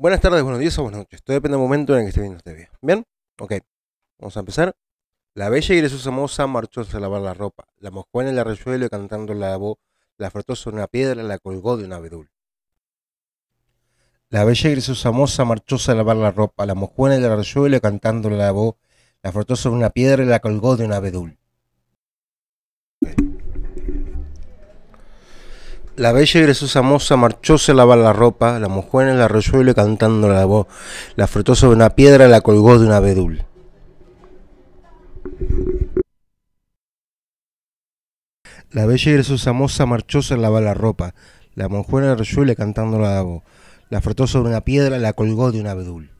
Buenas tardes, buenos días o buenas noches. Todo depende del momento en el que esté viendo este video. ¿Bien? Ok. Vamos a empezar. La bella y graciosa marchó a lavar la ropa. La mojó en el arroyuelo y cantando la voz, la frotó sobre una piedra y la colgó de un abedul. La bella y graciosa moza marchó a lavar la ropa. La mojó en el arroyuelo y cantando la voz, la frotó sobre una piedra y la colgó de un abedul. La bella y gresosa moza marchóse a lavar la ropa, la mujer en el arroyuelo cantando la voz, la frotó sobre una piedra y la colgó de una abedul. La bella y gresosa moza marchóse a lavar la ropa, la mujer en el cantando la voz, la frotó sobre una piedra y la colgó de una abedul.